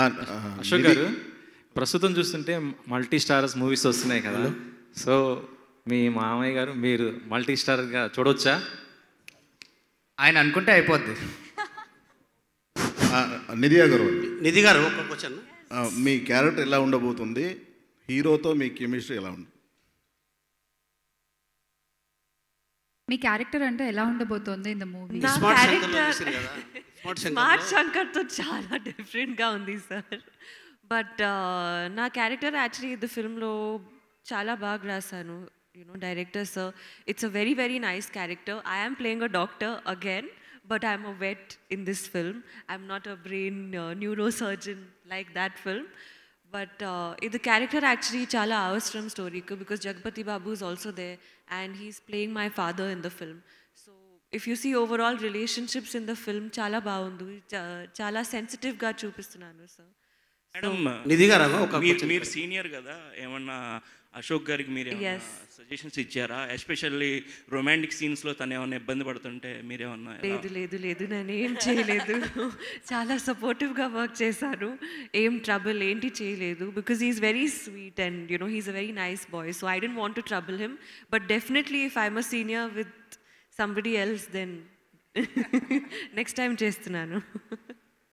Uh, Ashok గారు ప్రస్తుతం చూస్తుంటే మల్టీ స్టారస్ మూవీస్ వస్తున్నాయి కదా సో మీ మామయ్య గారు మీరు మల్టీ స్టార్గా చూడొచ్చా ఆయన అనుకుంటే అయిపోద్ది uh, నిధి గారు నిధి గారు uh, మీ క్యారెక్టర్ ఎలా ఉండబోతుంది హీరోతో మీ కెమిస్ట్రీ ఎలా ఉంది మీ క్యారెక్టర్ అంటే ఎలా ఉండబోతోంది ఇన్ ద మూవీ స్మార్ట్ శంకర్తో చాలా డిఫరెంట్గా ఉంది సార్ బట్ నా క్యారెక్టర్ యాక్చువల్లీ ఇది ఫిల్మ్లో చాలా బాగా రాశాను director director sir it's a very very nice character I'm playing a doctor again but I'm a vet in this film. I'm not a brain uh, neurosurgeon like that film. But uh, the character actually chala hours from story because Jagpati Babu is also there and he's playing my father in the film. If you see overall relationships in the film చాలా బాగుంది చాలా sensitive గా చూపిస్తున్నాను sir madam మీరు senior కదా ఏమన్నా అశోక్ గారికి మీరు సజెషన్స్ ఇచ్చారా ఎస్పెషల్లీ రొమాంటిక్ సీన్స్ లో తను ఏమైనా ఇబ్బంది పడుతుంటే మీరేమన్నా లేదు లేదు లేదు నేను ఏం చేయలేదు చాలా సపోర్టివ్ గా వర్క్ చేశాను ఏం ట్రబుల్ ఏంటి చేయలేదు because is very sweet and you know he's a very nice boy so I don't want to trouble him but definitely if I'm a senior with somebody else then next time చేస్తున్నాను